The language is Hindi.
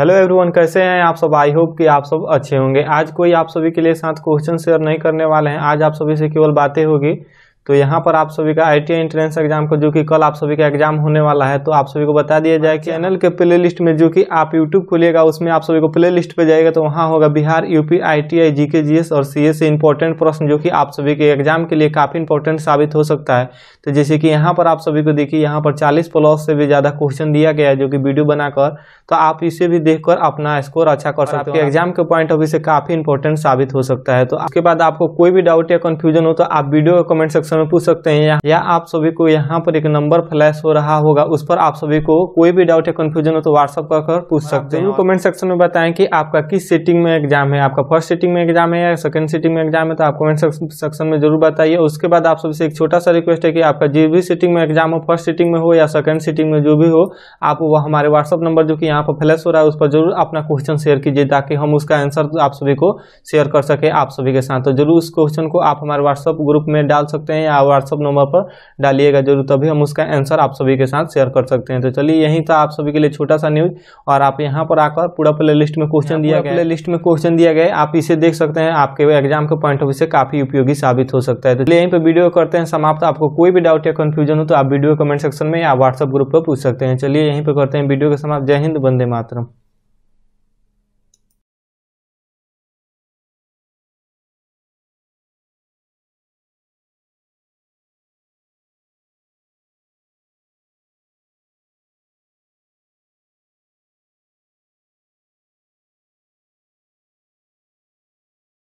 हेलो एवरीवन कैसे हैं आप सब आई होप कि आप सब अच्छे होंगे आज कोई आप सभी के लिए साथ क्वेश्चन शेयर नहीं करने वाले हैं आज आप सभी से केवल बातें होगी तो यहाँ पर आप सभी का आई टी एंट्रेंस एग्जाम का जो कि कल आप सभी का एग्जाम होने वाला है तो आप सभी को बता दिया जाए कि चैनल अच्छा। के प्ले लिस्ट में जो कि आप यूट्यूब खोलिएगा उसमें आप सभी को प्ले लिस्ट पे जाएगा तो वहाँ होगा Bihar UP ITI GK GS और सीए से इंपॉर्टेंट प्रश्न जो कि आप सभी के एग्जाम के लिए काफ़ी इंपॉर्टेंट साबित हो सकता है तो जैसे कि यहाँ पर आप सभी को देखिए यहाँ पर चालीस प्लस से भी ज़्यादा क्वेश्चन दिया गया है जो कि वीडियो बनाकर तो आप इसे भी देख अपना स्कोर अच्छा कर सकते हो एग्जाम के पॉइंट ऑफ व्यू से काफ़ी इंपॉर्टेंट साबित हो सकता है तो उसके बाद आपको कोई भी डाउट या कन्फ्यूजन हो तो आप वीडियो कमेंट सेक्शन में पूछ सकते हैं या आप सभी को यहाँ पर एक नंबर फ्लैश हो रहा होगा उस पर आप सभी को कोई भी डाउट या कंफ्यूजन हो तो व्हाट्सअप कर पूछ हाँ, सकते हैं कमेंट सेक्शन में बताएं कि आपका किस सीटिंग में एग्जाम है आपका फर्स्ट सीटिंग में एग्जाम है या सेकंड सीटिंग में एग्जाम है तो आप कमेंट सेक्शन में जरूर बताइए उसके बाद आप सबसे एक छोटा सा रिक्वेस्ट है कि आपका जिस भी सीटिंग में एग्जाम हो फर्स्ट सीटिंग में हो या सेकंड सीटिंग में जो भी हो आप वो हमारे व्हाट्सअप नंबर जो कि यहाँ पर फ्लैश हो रहा है उस पर जरूर अपना क्वेश्चन शेयर कीजिए ताकि हम उसका आंसर आप सभी को शेयर कर सके आप सभी के साथ तो जरूर उस क्वेश्चन को आप हमारे व्हाट्सअप ग्रुप में डाल सकते हैं हैं या व्हाट्सअप नंबर पर डालिएगा जरूर तभी हम उसका आंसर आप सभी के साथ शेयर कर सकते हैं तो चलिए यही था आप सभी के लिए छोटा सा न्यूज और आप यहाँ पर आकर पूरा प्ले लिस्ट में क्वेश्चन दिया गया प्ले लिस्ट में क्वेश्चन दिया गया आप इसे देख सकते हैं आपके एग्जाम के पॉइंट ऑफ व्यू से काफी उपयोगी साबित हो सकता है तो यहीं पर वीडियो करते हैं समाप्त आपको कोई भी डाउट या कन्फ्यूजन हो तो आप वीडियो कमेंट सेक्शन में या व्हाट्सअप ग्रुप पर पूछ सकते हैं चलिए यहीं पर करते हैं वीडियो के समाप्त जय हिंद बंदे मातरम